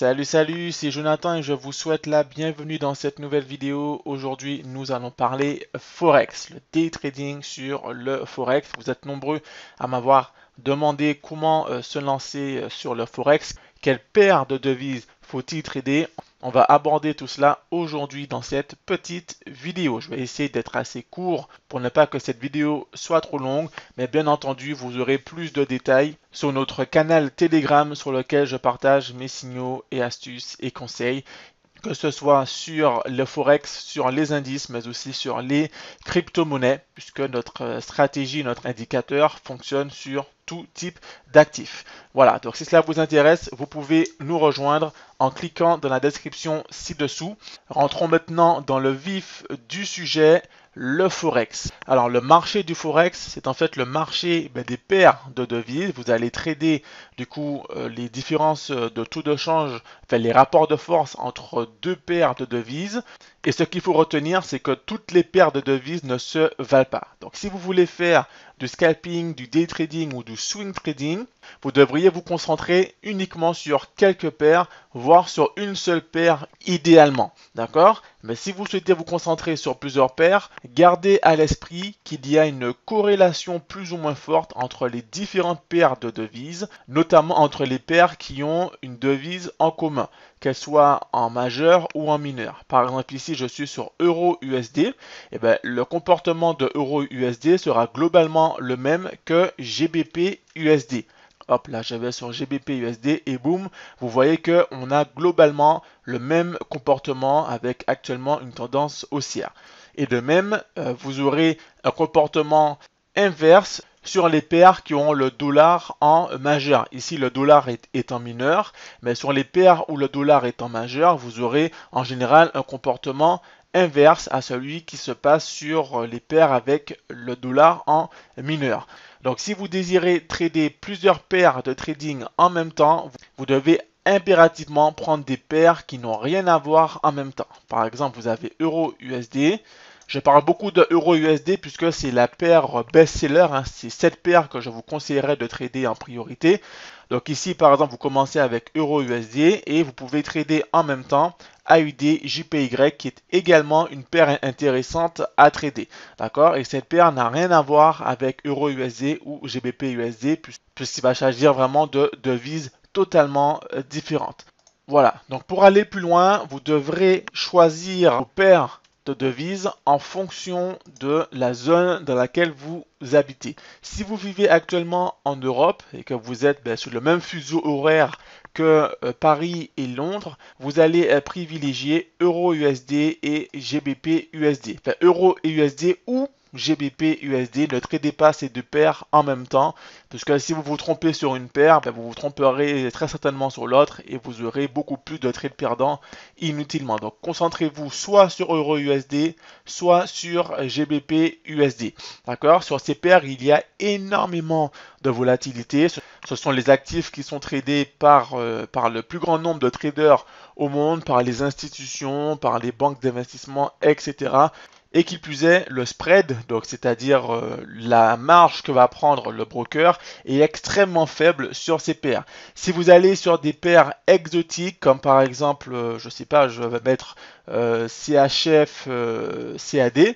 Salut salut, c'est Jonathan et je vous souhaite la bienvenue dans cette nouvelle vidéo. Aujourd'hui nous allons parler Forex, le day trading sur le Forex. Vous êtes nombreux à m'avoir demandé comment euh, se lancer euh, sur le Forex, quelle paire de devises faut-il trader On va aborder tout cela aujourd'hui dans cette petite vidéo. Je vais essayer d'être assez court pour ne pas que cette vidéo soit trop longue, mais bien entendu, vous aurez plus de détails sur notre canal Telegram sur lequel je partage mes signaux et astuces et conseils que ce soit sur le forex, sur les indices, mais aussi sur les crypto-monnaies, puisque notre euh, stratégie, notre indicateur fonctionne sur tout type d'actifs. Voilà, donc si cela vous intéresse, vous pouvez nous rejoindre en cliquant dans la description ci-dessous. Rentrons maintenant dans le vif du sujet, le forex. Alors le marché du forex, c'est en fait le marché ben, des paires de devises. Vous allez trader du coup euh, les différences de taux de change, enfin, les rapports de force entre deux paires de devises. Et ce qu'il faut retenir, c'est que toutes les paires de devises ne se valent pas. Donc si vous voulez faire du scalping, du day trading ou du swing trading, vous devriez vous concentrer uniquement sur quelques paires, voire sur une seule paire idéalement. D'accord Mais si vous souhaitez vous concentrer sur plusieurs paires, gardez à l'esprit qu'il y a une corrélation plus ou moins forte entre les différentes paires de devises, notamment entre les paires qui ont une devise en commun, qu'elle soit en majeur ou en mineur. Par exemple, ici, je suis sur Euro-USD. Et eh bien le comportement de Euro-USD sera globalement le même que GBP USD. Hop là, j'avais sur GBP USD et boum, vous voyez que on a globalement le même comportement avec actuellement une tendance haussière. Et de même, euh, vous aurez un comportement inverse sur les paires qui ont le dollar en majeur. Ici, le dollar est, en mineur, mais sur les paires où le dollar est en majeur, vous aurez en général un comportement inverse à celui qui se passe sur les paires avec le dollar en mineur. Donc si vous désirez trader plusieurs paires de trading en même temps, vous devez impérativement prendre des paires qui n'ont rien à voir en même temps. Par exemple, vous avez euro USD, je parle beaucoup de USD puisque c'est la paire best-seller. Hein. C'est cette paire que je vous conseillerais de trader en priorité. Donc ici, par exemple, vous commencez avec Euro USD et vous pouvez trader en même temps AUD JPY qui est également une paire intéressante à trader. D'accord Et cette paire n'a rien à voir avec Euro USD ou GBP USD puisqu'il va s'agir vraiment de devises totalement euh, différentes. Voilà, donc pour aller plus loin, vous devrez choisir vos paires de devise en fonction de la zone dans laquelle vous habitez. Si vous vivez actuellement en Europe et que vous êtes ben, sur le même fuseau horaire que euh, Paris et Londres, vous allez privilégier Euro USD et GBP USD. Enfin, Euro et USD ou GBP USD. Ne tradez pas ces deux paires en même temps, parce que si vous vous trompez sur une paire, ben, vous vous tromperez très certainement sur l'autre et vous aurez beaucoup plus de trades perdants inutilement. Donc concentrez-vous soit sur Euro USD, soit sur GBP USD. D'accord Sur ces paires, il y a énormément de volatilité. Ce sont les actifs qui sont tradés euh, par le plus grand nombre de traders au monde, par les institutions, par les banques d'investissement, etc et qu'il plus est, le spread, donc c'est-à-dire euh, la marge que va prendre le broker, est extrêmement faible sur ces paires. Si vous allez sur des paires exotiques, comme par exemple, je euh, je sais pas, je vais mettre euh, CHF CAD,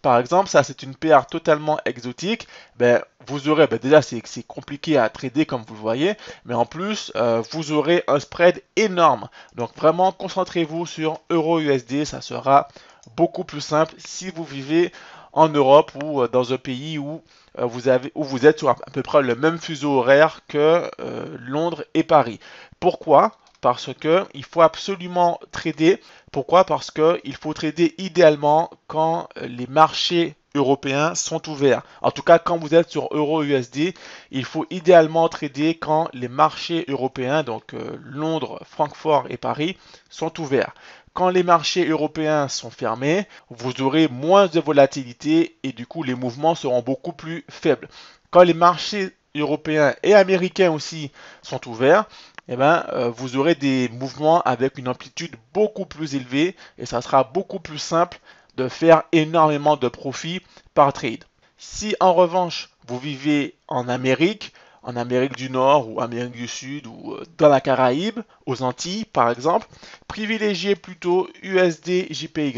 par exemple, ça c'est une paire totalement exotique, ben, vous aurez, ben, déjà c'est compliqué à trader comme vous le voyez, mais en plus, vous aurez un spread énorme. Donc vraiment, concentrez-vous sur EURUSD, ça sera beaucoup plus simple si vous vivez en Europe ou euh, dans un pays euh, où, vous, êtes sur à peu près le même fuseau horaire que euh, Londres et Paris. Pourquoi parce que il faut absolument trader. Pourquoi Parce qu'il faut trader idéalement quand les marchés européens sont ouverts. En tout cas, quand vous êtes sur Euro-USD, il faut idéalement trader quand les marchés européens, donc Londres, Francfort et Paris, sont ouverts quand les marchés européens sont fermés, vous aurez moins de volatilité et du coup les mouvements seront beaucoup plus faibles. Quand les marchés européens et américains aussi sont ouverts, eh ben, euh, vous aurez des mouvements avec une amplitude beaucoup plus élevée et ça sera beaucoup plus simple de faire énormément de profits par trade. Si en revanche vous vivez en Amérique, en Amérique du Nord ou Amérique du Sud ou euh, dans la Caraïbe, aux Antilles par exemple, privilégiez plutôt USD JPY.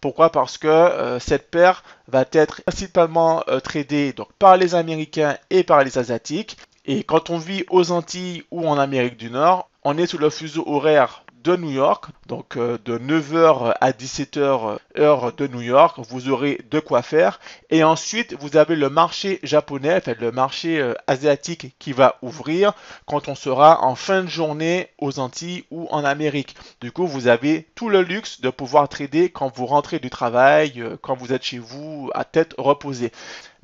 Pourquoi Parce que euh, cette paire va être principalement euh, tradée donc, par les Américains et par les Asiatiques. Et quand on vit aux Antilles ou en Amérique du Nord, on est sous le fuseau horaire de New York. Donc euh, de 9h à 17h heure de New York, vous aurez de quoi faire. Et ensuite, vous avez le marché japonais, fait le marché euh, asiatique qui va ouvrir quand on sera en fin de journée aux Antilles ou en Amérique. Du coup, vous avez tout le luxe de pouvoir trader quand vous rentrez du travail, euh, quand vous êtes chez vous, à tête reposée.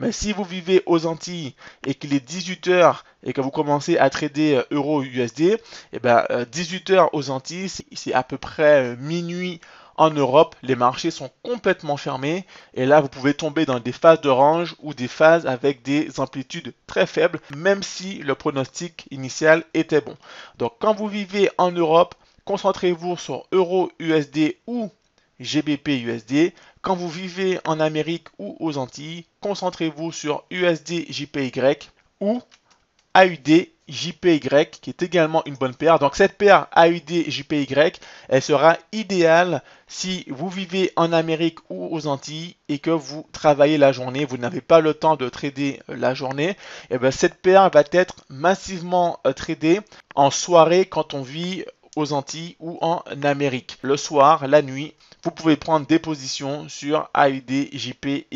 Mais si vous vivez aux Antilles et qu'il est 18h et que vous commencez à trader euh, euro USD, et eh ben 18h euh, aux Antilles, c'est à peu près euh, minuit en Europe, les marchés sont complètement fermés et là vous pouvez tomber dans des phases range ou des phases avec des amplitudes très faibles, même si le pronostic initial était bon. Donc quand vous vivez en Europe, concentrez-vous sur euro, USD ou GBP USD. Quand vous vivez en Amérique ou aux Antilles, concentrez-vous sur USD JPY ou AUD JPY qui est également une bonne paire. Donc cette paire AUD JPY, elle sera idéale si vous vivez en Amérique ou aux Antilles et que vous travaillez la journée, vous n'avez pas le temps de trader euh, la journée, et eh bien cette paire va être massivement euh, tradée en soirée quand on vit aux Antilles ou en Amérique. Le soir, la nuit, vous pouvez prendre des positions sur AUDJPY.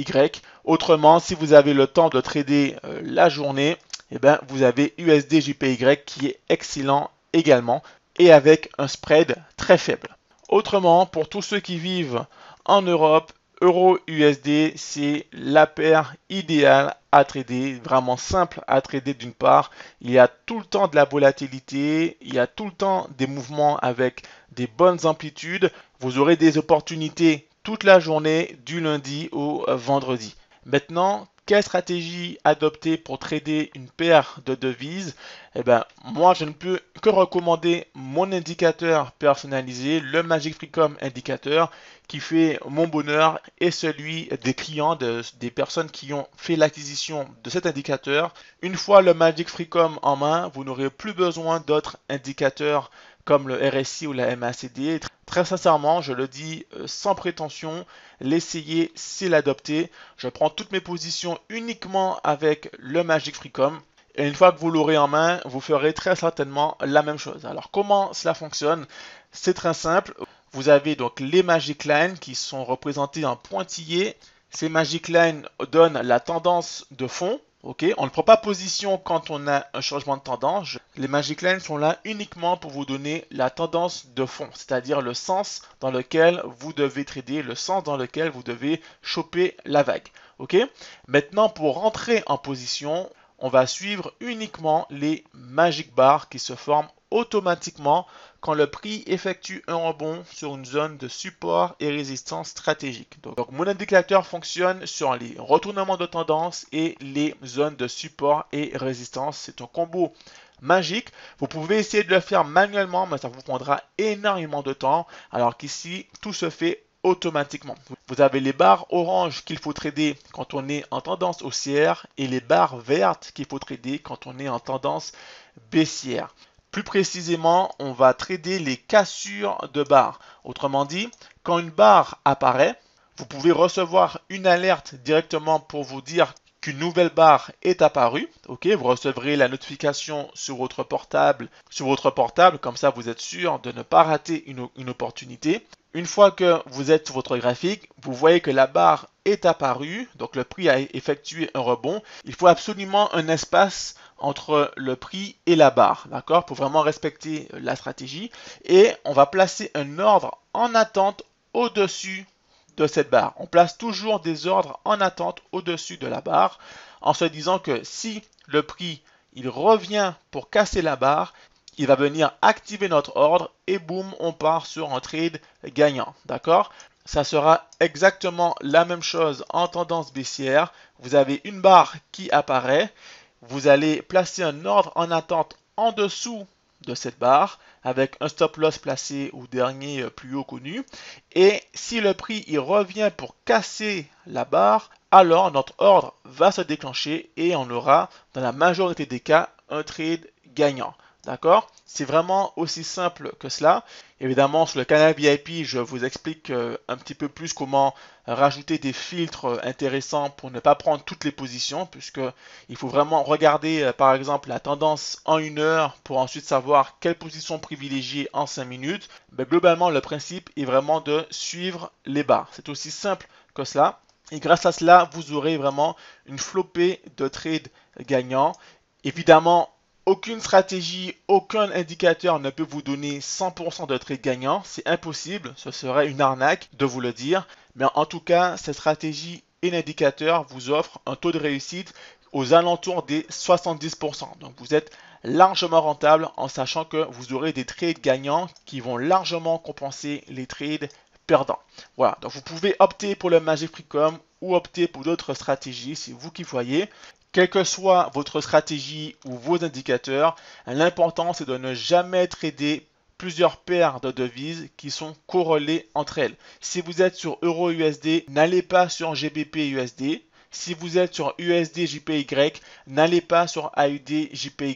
Autrement, si vous avez le temps de trader euh, la journée, eh ben, vous avez USDJPY qui est excellent également et avec un spread très faible. Autrement, pour tous ceux qui vivent en Europe Euro-USD, c'est la paire idéale à trader, vraiment simple à trader d'une part. Il y a tout le temps de la volatilité, il y a tout le temps des mouvements avec des bonnes amplitudes. Vous aurez des opportunités toute la journée du lundi au vendredi. Maintenant, quelle stratégie adopter pour trader une paire de devises, eh ben, moi je ne peux que recommander mon indicateur personnalisé, le Magic Freecom indicateur, qui fait mon bonheur et celui des clients, des personnes qui ont fait l'acquisition de cet indicateur. Une fois le Magic Freecom en main, vous n'aurez plus besoin d'autres indicateurs comme le RSI ou la MACD. E, très sincèrement, je le dis euh, sans prétention, l'essayer, c'est l'adopter. Je prends toutes mes positions uniquement avec le Magic Freecom. Et une fois que vous l'aurez en main, vous ferez très certainement la même chose. Alors comment cela fonctionne C'est très simple. Vous avez donc les Magic Lines qui sont représentées en pointillés. Ces Magic Lines donnent la tendance de fond on ne prend pas position quand on a un changement de tendance. Les Magic Lines sont là uniquement pour vous donner la tendance de fond, c'est-à-dire le sens dans lequel vous devez trader, le sens dans lequel vous devez choper la vague. Ok Maintenant, pour rentrer en position, on va suivre uniquement les Magic Bars qui se forment automatiquement quand le prix effectue un rebond sur une zone de support et résistance stratégique. Donc, mon indicateur fonctionne sur les retournements de tendance et les zones de support et résistance. C'est un combo magique. Vous pouvez essayer de le faire manuellement, mais ça vous prendra énormément de temps, alors qu'ici, tout se fait automatiquement. Vous avez les barres oranges qu'il faut trader quand on est en tendance haussière et les barres vertes qu'il faut trader quand on est en tendance baissière. Plus précisément, on va trader les cassures de barres. Autrement dit, quand une barre apparaît, vous pouvez recevoir une alerte directement pour vous dire qu'une nouvelle barre est apparue. Ok, vous recevrez la notification sur votre portable, sur votre portable, comme ça vous êtes sûr de ne pas rater une, une opportunité. Une fois que vous êtes sur votre graphique, vous voyez que la barre est apparue, donc le prix a effectué un rebond. Il faut absolument un espace entre le prix et la barre, d'accord Pour vraiment respecter euh, la stratégie. Et on va placer un ordre en attente au-dessus de cette barre. On place toujours des ordres en attente au-dessus de la barre en se disant que si le prix il revient pour casser la barre, il va venir activer notre ordre et boum, on part sur un trade gagnant. D'accord Ça sera exactement la même chose en tendance baissière. Vous avez une barre qui apparaît vous allez placer un ordre en attente en dessous de cette barre avec un stop loss placé au dernier euh, plus haut connu. Et si le prix y revient pour casser la barre, alors notre ordre va se déclencher et on aura dans la majorité des cas un trade gagnant. D'accord C'est vraiment aussi simple que cela. Évidemment, sur le canal VIP, je vous explique euh, un petit peu plus comment rajouter des filtres euh, intéressants pour ne pas prendre toutes les positions, puisque il faut vraiment regarder, euh, par exemple, la tendance en une heure pour ensuite savoir quelle position privilégier en cinq minutes. Mais globalement, le principe est vraiment de suivre les barres. C'est aussi simple que cela. Et grâce à cela, vous aurez vraiment une flopée de trades gagnants. Évidemment, aucune stratégie, aucun indicateur ne peut vous donner 100% de trades gagnants. C'est impossible, ce serait une arnaque de vous le dire. Mais en tout cas, cette stratégie et l'indicateur vous offrent un taux de réussite aux alentours des 70%. Donc vous êtes largement rentable en sachant que vous aurez des trades gagnants qui vont largement compenser les trades perdants. Voilà, donc vous pouvez opter pour le Magic Freecom ou opter pour d'autres stratégies, c'est vous qui voyez. Quelle que soit votre stratégie ou vos indicateurs, l'important c'est de ne jamais trader plusieurs paires de devises qui sont corrélées entre elles. Si vous êtes sur Euro-USD, n'allez pas sur GBP-USD. Si vous êtes sur USD-JPY, n'allez pas sur AUD-JPY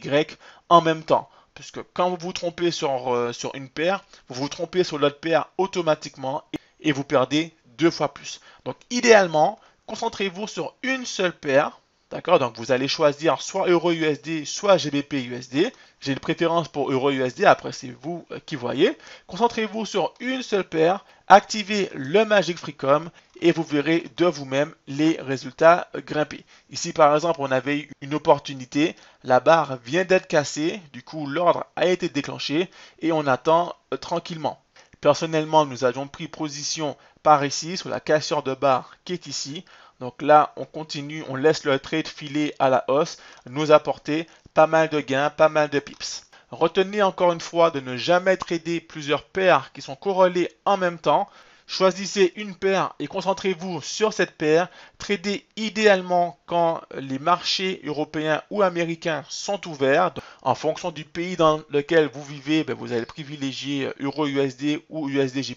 en même temps. Puisque quand vous vous trompez sur, euh, sur une paire, vous vous trompez sur l'autre paire automatiquement et vous perdez deux fois plus. Donc idéalement, concentrez-vous sur une seule paire D'accord Donc vous allez choisir soit EURUSD, soit GBP-USD. J'ai une préférence pour EURUSD, après c'est vous euh, qui voyez. Concentrez-vous sur une seule paire, activez le Magic Freecom et vous verrez de vous-même les résultats grimper. Ici par exemple, on avait une opportunité, la barre vient d'être cassée, du coup l'ordre a été déclenché et on attend euh, tranquillement. Personnellement, nous avions pris position par ici, sur la cassure de barre qui est ici. Donc là, on continue, on laisse le trade filer à la hausse, nous apporter pas mal de gains, pas mal de pips. Retenez encore une fois de ne jamais trader plusieurs paires qui sont corrélées en même temps. Choisissez une paire et concentrez-vous sur cette paire. Tradez idéalement quand les marchés européens ou américains sont ouverts. En fonction du pays dans lequel vous vivez, ben, vous allez privilégier euh, Euro-USD ou usd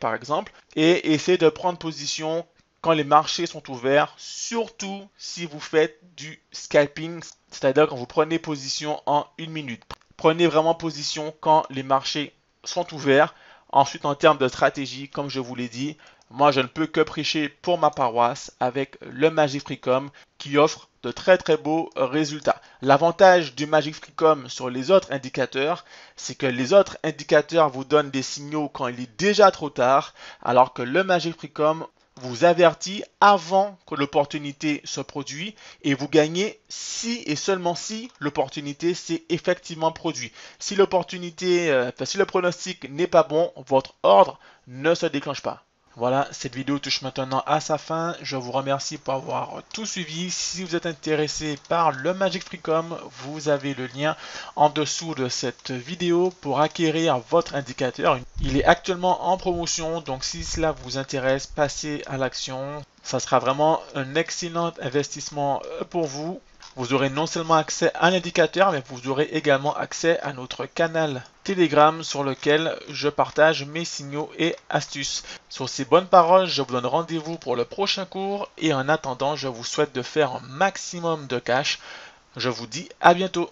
par exemple. Et essayez de prendre position quand les marchés sont ouverts, surtout si vous faites du scalping, c'est-à-dire quand vous prenez position en une minute. Prenez vraiment position quand les marchés sont ouverts. Ensuite, en termes de stratégie, comme je vous l'ai dit, moi, je ne peux que prêcher pour ma paroisse avec le Magic Freecom qui offre de très très beaux résultats. L'avantage du Magic Freecom sur les autres indicateurs, c'est que les autres indicateurs vous donnent des signaux quand il est déjà trop tard, alors que le Magic Freecom vous avertit avant que l'opportunité se produise et vous gagnez si et seulement si l'opportunité s'est effectivement produite. Si l'opportunité, euh, si le pronostic n'est pas bon, votre ordre ne se déclenche pas. Voilà, cette vidéo touche maintenant à sa fin. Je vous remercie pour avoir tout suivi. Si vous êtes intéressé par le Magic Freecom, vous avez le lien en dessous de cette vidéo pour acquérir votre indicateur. Il est actuellement en promotion, donc si cela vous intéresse, passez à l'action. Ça sera vraiment un excellent investissement pour vous. Vous aurez non seulement accès à l'indicateur, mais vous aurez également accès à notre canal Telegram sur lequel je partage mes signaux et astuces. Sur ces bonnes paroles, je vous donne rendez-vous pour le prochain cours et en attendant, je vous souhaite de faire un maximum de cash. Je vous dis à bientôt.